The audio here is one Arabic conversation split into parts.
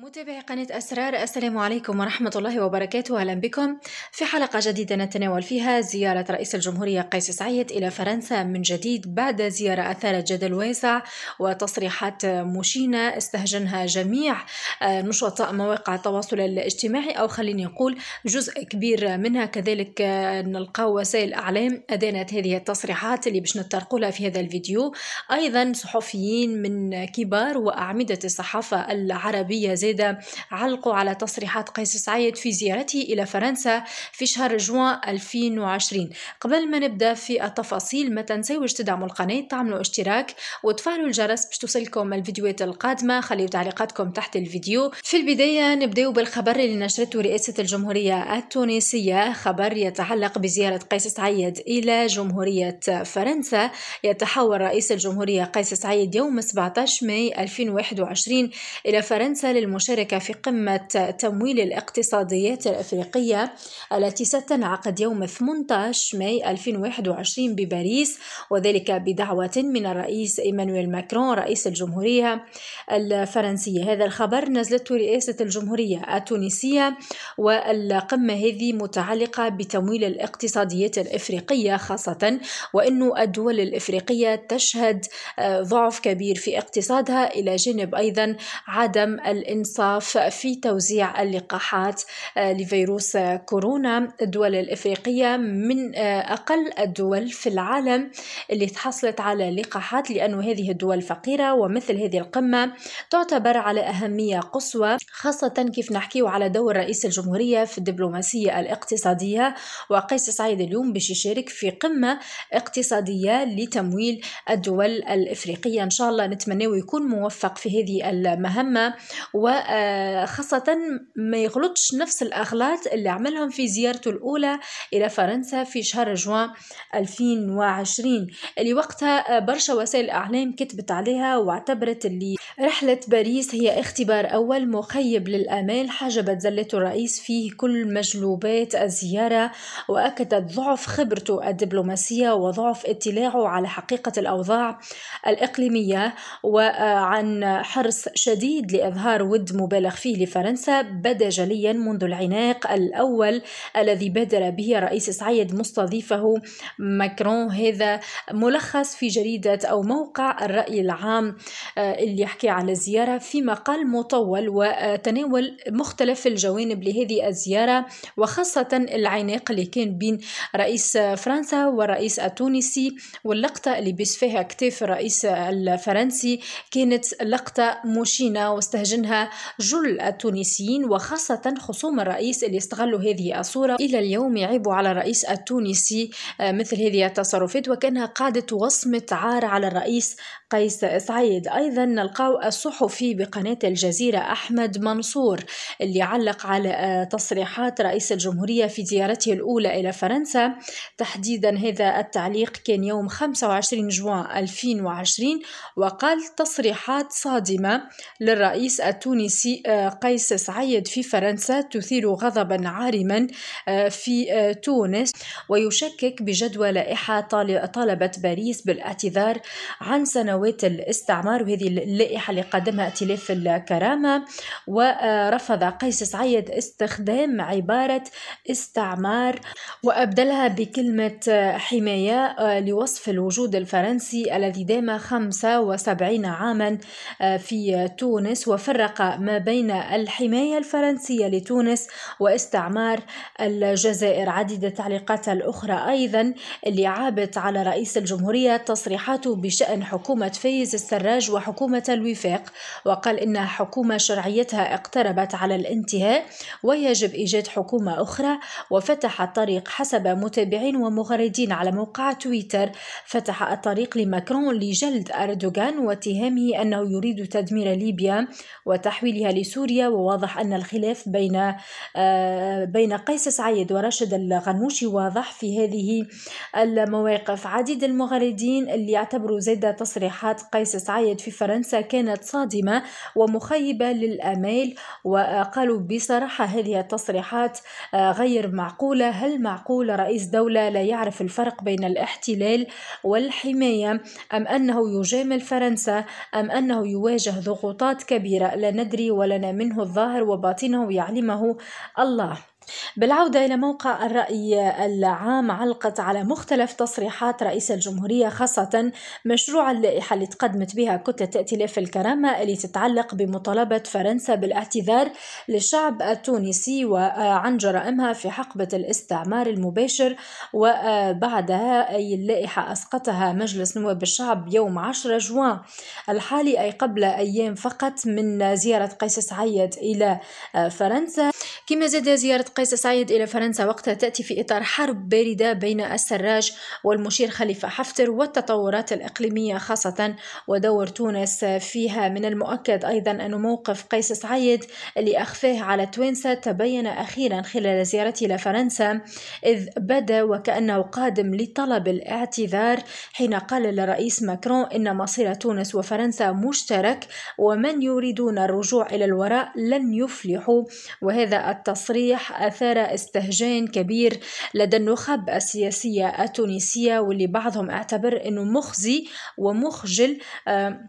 متابعي قناة أسرار السلام عليكم ورحمة الله وبركاته أهلا بكم في حلقة جديدة نتناول فيها زيارة رئيس الجمهورية قيس سعيد إلى فرنسا من جديد بعد زيارة أثارت جدل واسع وتصريحات مشينة استهجنها جميع آه، نشطاء مواقع التواصل الاجتماعي أو خليني أقول جزء كبير منها كذلك آه، نلقاو وسائل الإعلام أدانت هذه التصريحات اللي باش نترقلها في هذا الفيديو أيضا صحفيين من كبار وأعمدة الصحافة العربية زي زيد علقوا على تصريحات قيس سعيد في زيارته إلى فرنسا في شهر جوان 2020 قبل ما نبدأ في التفاصيل ما تنساوش تدعموا القناة تعملوا اشتراك وتفعلوا الجرس باش توصلكم الفيديوهات القادمة خليوا تعليقاتكم تحت الفيديو في البداية نبدأ بالخبر اللي نشرته رئاسة الجمهورية التونسية خبر يتعلق بزيارة قيس سعيد إلى جمهورية فرنسا يتحول رئيس الجمهورية قيس سعيد يوم 17 ماي 2021 إلى فرنسا للمناسبة المشاركة في قمة تمويل الاقتصاديات الأفريقية التي ستنعقد يوم 18 ماي 2021 بباريس وذلك بدعوة من الرئيس إيمانويل ماكرون رئيس الجمهورية الفرنسية هذا الخبر نزلته رئاسة الجمهورية التونسية والقمة هذه متعلقة بتمويل الاقتصاديات الأفريقية خاصة وأن الدول الأفريقية تشهد ضعف كبير في اقتصادها إلى جانب أيضا عدم الإنسان الإنصاف في توزيع اللقاحات آه، لفيروس كورونا الدول الإفريقية من آه، أقل الدول في العالم اللي تحصلت على لقاحات لأن هذه الدول فقيرة ومثل هذه القمة تعتبر على أهمية قصوى خاصة كيف نحكيو على دور رئيس الجمهورية في الدبلوماسية الاقتصادية وقيس سعيد اليوم باش يشارك في قمة اقتصادية لتمويل الدول الإفريقية إن شاء الله نتمنى يكون موفق في هذه المهمة و وخاصة ما يغلطش نفس الأغلاط اللي عملهم في زيارته الأولى إلى فرنسا في شهر جوان 2020 اللي وقتها برشا وسائل الإعلام كتبت عليها واعتبرت اللي رحلة باريس هي اختبار أول مخيب للآمال حجبت زلة الرئيس فيه كل مجلوبات الزيارة وأكدت ضعف خبرته الدبلوماسية وضعف اطلاعه على حقيقة الأوضاع الإقليمية وعن حرص شديد لإظهار ود مبالغ فيه لفرنسا بدا جليا منذ العناق الأول الذي بادر به رئيس سعيد مستضيفه ماكرون هذا ملخص في جريدة أو موقع الرأي العام آه، اللي يحكي على الزيارة في مقال مطول وتناول مختلف الجوانب لهذه الزيارة وخاصة العناق اللي كان بين رئيس فرنسا والرئيس التونسي واللقطة اللي بيس فيها كتاف الرئيس الفرنسي كانت لقطة مشينة واستهجنها جل التونسيين وخاصة خصوم الرئيس اللي استغلوا هذه الصورة إلى اليوم عيبوا على الرئيس التونسي آه، مثل هذه التصرفات وكانها قاعدة وصمة عار على الرئيس قيس سعيد أيضا نلقاو الصحفي بقناة الجزيرة أحمد منصور اللي علق على آه، تصريحات رئيس الجمهورية في زيارته الأولى إلى فرنسا تحديدا هذا التعليق كان يوم 25 جوان 2020 وقال تصريحات صادمة للرئيس التونسي آه، قيس سعيد في فرنسا تثير غضبا عارما آه، في تونس ويشكك بجدوى لائحة طالبة باريس بالاعتذار عن سنوات سنوات الاستعمار وهذه اللائحة اللي قدمها ائتلاف الكرامة ورفض قيس سعيد استخدام عبارة استعمار وأبدلها بكلمة حماية آه، لوصف الوجود الفرنسي الذي دام 75 عاما آه، في تونس وفرق ما بين الحماية الفرنسية لتونس واستعمار الجزائر عديد التعليقات الأخرى أيضا اللي عابت على رئيس الجمهورية تصريحاته بشأن حكومة حكومة فايز السراج وحكومة الوفاق وقال إن حكومة شرعيتها اقتربت على الانتهاء ويجب إيجاد حكومة أخرى وفتح الطريق حسب متابعين ومغردين على موقع تويتر فتح الطريق لماكرون لجلد أردوغان واتهامه أنه يريد تدمير ليبيا وتحويلها لسوريا وواضح أن الخلاف بين آه، بين قيس سعيد وراشد الغنوشي واضح في هذه المواقف عديد المغردين اللي يعتبروا زيد تصريح اقتراحات قيس سعيد في فرنسا كانت صادمة ومخيبة للأمال وقالوا بصراحة هذه التصريحات آه، غير معقولة هل معقول رئيس دولة لا يعرف الفرق بين الاحتلال والحماية أم أنه يجامل فرنسا أم أنه يواجه ضغوطات كبيرة لا ندري ولنا منه الظاهر وباطنه يعلمه الله بالعودة إلى موقع الرأي العام علقت على مختلف تصريحات رئيس الجمهورية خاصة مشروع اللائحة اللي تقدمت بها كتلة ائتلاف الكرامة اللي تتعلق بمطالبة فرنسا بالاعتذار للشعب التونسي وعن جرائمها في حقبة الاستعمار المباشر وبعدها أي اللائحة أسقطها مجلس نواب الشعب يوم 10 جوان الحالي أي قبل أيام فقط من زيارة قيس سعيد إلى فرنسا كما زاد زيارة قيس سعيد إلى فرنسا وقتها تأتي في إطار حرب باردة بين السراج والمشير خليفة حفتر والتطورات الإقليمية خاصة ودور تونس فيها من المؤكد أيضا أن موقف قيس سعيد اللي أخفاه على توينسا تبين أخيرا خلال زيارته إلى فرنسا إذ بدا وكأنه قادم لطلب الاعتذار حين قال للرئيس ماكرون إن مصير تونس وفرنسا مشترك ومن يريدون الرجوع إلى الوراء لن يفلحوا وهذا التصريح أثار استهجان كبير لدى النخب السياسية التونسية واللي بعضهم اعتبر أنه مخزي ومخجل آه،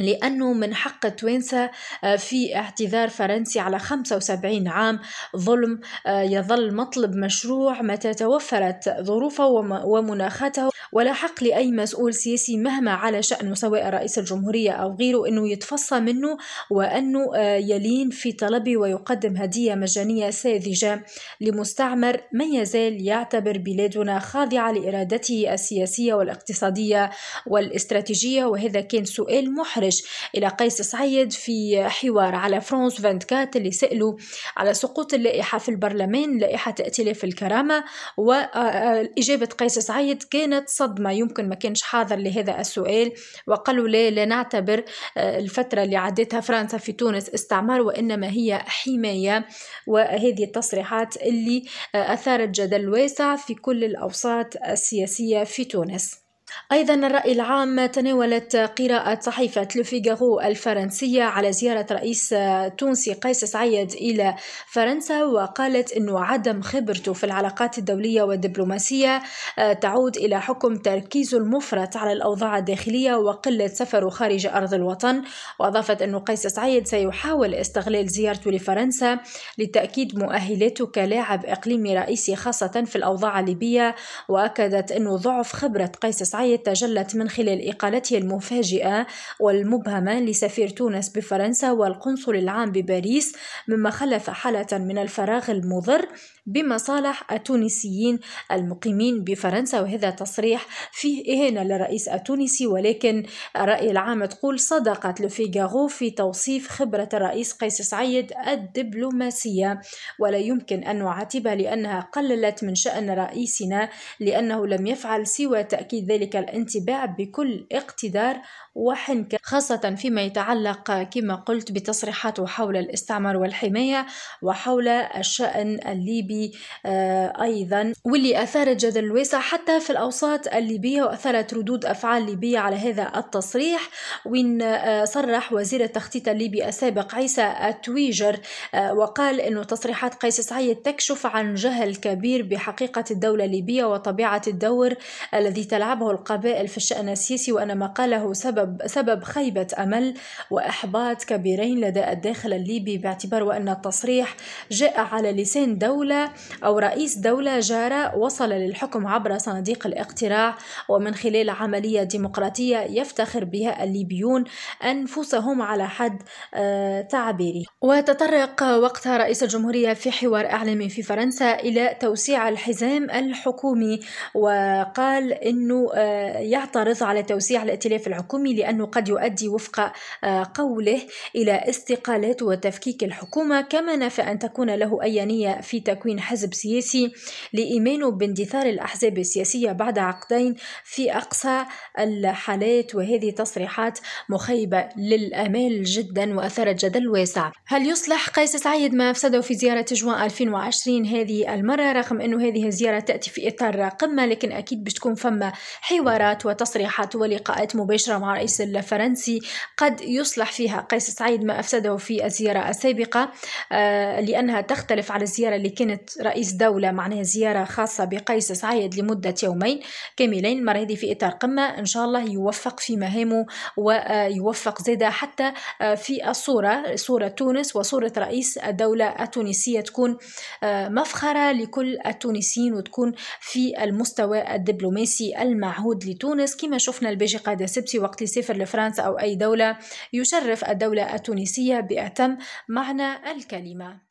لأنه من حق التوانسة آه، في اعتذار فرنسي على 75 عام ظلم آه، يظل مطلب مشروع متى توفرت ظروفه ومناخاته ولا حق لأي مسؤول سياسي مهما على شأنه سواء رئيس الجمهورية أو غيره أنه يتفصى منه وأنه آه، يلين في طلبه ويقدم هدية مجانية ساذجة لمستعمر ما يزال يعتبر بلادنا خاضعة لإرادته السياسية والاقتصادية والاستراتيجية وهذا كان سؤال محرج الخارج إلى قيس سعيد في حوار على فرانس 24 اللي سألوا على سقوط اللائحة في البرلمان لائحة ائتلاف الكرامة وإجابة قيس سعيد كانت صدمة يمكن ما كانش حاضر لهذا السؤال وقالوا لا لا نعتبر آه، الفترة اللي عدتها فرنسا في تونس استعمار وإنما هي حماية وهذه التصريحات اللي آه، أثارت جدل واسع في كل الأوساط السياسية في تونس أيضا الرأي العام تناولت قراءة صحيفة لوفيغارو الفرنسية على زيارة رئيس تونسي قيس سعيد إلى فرنسا وقالت أن عدم خبرته في العلاقات الدولية والدبلوماسية آه، تعود إلى حكم تركيزه المفرط على الأوضاع الداخلية وقلة سفره خارج أرض الوطن وأضافت أن قيس سعيد سيحاول استغلال زيارته لفرنسا لتأكيد مؤهلاته كلاعب إقليمي رئيسي خاصة في الأوضاع الليبية وأكدت أنه ضعف خبرة قيس سعيد الإصعاعية تجلت من خلال إقالته المفاجئة والمبهمة لسفير تونس بفرنسا والقنصل العام بباريس مما خلف حالة من الفراغ المضر بمصالح التونسيين المقيمين بفرنسا وهذا تصريح فيه إهانة للرئيس التونسي ولكن الرأي العام تقول صدقت لفيغاغو في توصيف خبرة الرئيس قيس سعيد الدبلوماسية ولا يمكن أن نعاتبها لأنها قللت من شأن رئيسنا لأنه لم يفعل سوى تأكيد ذلك ذلك الانتباع بكل اقتدار وحنكة خاصة فيما يتعلق كما قلت بتصريحاته حول الاستعمار والحماية وحول الشأن الليبي آه، أيضا واللي أثارت جدل الواسع حتى في الأوساط الليبية وأثارت ردود أفعال ليبية على هذا التصريح وين آه، صرح وزير التخطيط الليبي السابق عيسى التويجر آه، وقال أنه تصريحات قيس سعيد تكشف عن جهل كبير بحقيقة الدولة الليبية وطبيعة الدور الذي تلعبه القبائل في الشأن السياسي وأن ما قاله سبب سبب خيبة أمل وإحباط كبيرين لدى الداخل الليبي باعتبار وأن التصريح جاء على لسان دولة أو رئيس دولة جارة وصل للحكم عبر صناديق الاقتراع ومن خلال عملية ديمقراطية يفتخر بها الليبيون أنفسهم على حد آه، تعبيري وتطرق وقتها رئيس الجمهورية في حوار إعلامي في فرنسا إلى توسيع الحزام الحكومي وقال أنه آه، يعترض على توسيع الائتلاف الحكومي لأنه قد يؤدي وفق آه، قوله إلى استقالات وتفكيك الحكومة كما نفى أن تكون له أي نية في تكوين حزب سياسي لإيمانه باندثار الأحزاب السياسية بعد عقدين في أقصى الحالات وهذه تصريحات مخيبة للأمال جدا وأثارت جدل واسع هل يصلح قيس سعيد ما أفسده في زيارة جوان 2020 هذه المرة رغم أنه هذه الزيارة تأتي في إطار قمة لكن أكيد باش تكون فما حوارات وتصريحات ولقاءات مباشرة مع الرئيس الفرنسي قد يصلح فيها قيس سعيد ما أفسده في الزيارة السابقة آه، لأنها تختلف على الزيارة اللي كانت رئيس دولة معناها زيارة خاصة بقيس سعيد لمدة يومين كاملين المرة هذه في إطار قمة إن شاء الله يوفق في مهامه ويوفق زيادة حتى آه، في الصورة صورة تونس وصورة رئيس الدولة التونسية تكون آه، مفخرة لكل التونسيين وتكون في المستوى الدبلوماسي المعهود العهود لتونس كما شفنا الباجي قادة سبسي وقت يسافر سافر لفرنسا أو أي دولة يشرف الدولة التونسية بأتم معنى الكلمة